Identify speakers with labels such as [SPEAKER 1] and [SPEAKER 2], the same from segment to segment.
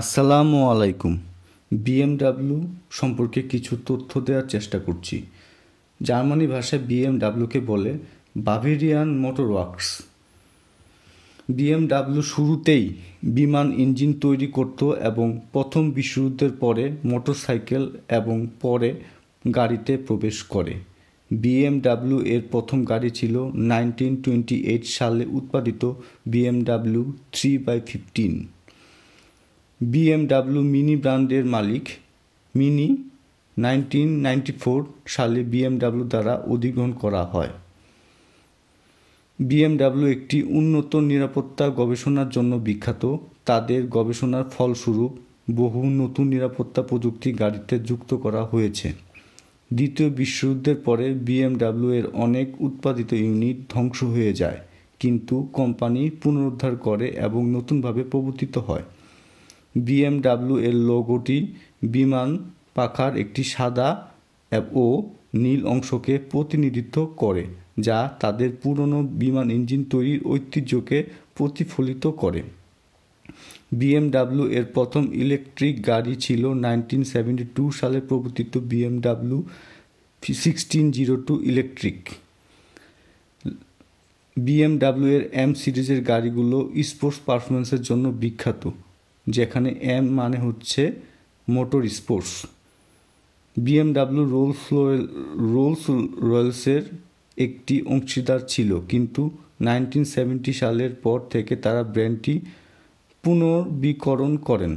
[SPEAKER 1] আসসালামু আলাইকুম বিএমডাব্লিউ সম্পর্কে কিছু তথ্য দেওয়ার চেষ্টা করছি জার্মানি ভাষায় বিএমডাব্লিউকে বলে বাভেরিয়ান মোটর ওয়ার্কস বিএমডাব্লিউ শুরুতেই বিমান ইঞ্জিন তৈরি করত এবং প্রথম বিশ্বযুদ্ধের পরে মোটরসাইকেল এবং পরে গাড়িতে প্রবেশ করে বিএমডাব্লিউ এর প্রথম গাড়ি ছিল নাইনটিন টোয়েন্টি এইট সালে উৎপাদিত BMW three by fifteen BMW mini ব্র্যান্ডের মালিক মিনি নাইনটিন সালে বিএমডাব্লিউ দ্বারা অধিগ্রহণ করা হয় বিএমডাব্লিউ একটি উন্নত নিরাপত্তা গবেষণার জন্য বিখ্যাত তাদের গবেষণার ফলস্বরূপ বহু নতুন নিরাপত্তা প্রযুক্তি গাড়িতে যুক্ত করা হয়েছে দ্বিতীয় বিশ্বযুদ্ধের পরে বিএমডাব্লিউ এর অনেক উৎপাদিত ইউনিট ধ্বংস হয়ে যায় কিন্তু কোম্পানি পুনরুদ্ধার করে এবং নতুনভাবে প্রবর্তিত হয় বিএমডাব্লিউ এর লোগোটি বিমান পাখার একটি সাদা ও নীল অংশকে প্রতিনিধিত্ব করে যা তাদের পুরনো বিমান ইঞ্জিন তৈরির ঐতিহ্যকে প্রতিফলিত করে বিএমডাব্লিউ এর প্রথম ইলেকট্রিক গাড়ি ছিল নাইনটিন সেভেন্টি টু সালে প্রবর্তিত BMW sixteen zero two electric BMW এর এম সিরিজের গাড়িগুলো স্পোর্টস পারফরমেন্সের জন্য বিখ্যাত যেখানে এম মানে হচ্ছে motor sports BMW Rolls Rolls রয়েলসের একটি অংশীদার ছিল কিন্তু নাইনটিন সেভেন্টি সালের পর থেকে তারা ব্র্যান্ডটি পুনর্বীকরণ করেন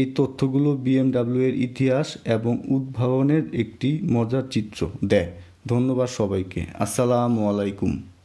[SPEAKER 1] এই তথ্যগুলো বিএমডাব্লিউ এর ইতিহাস এবং উদ্ভাবনের একটি মজার চিত্র দেয় ধন্যবাদ সবাইকে আসসালামু আলাইকুম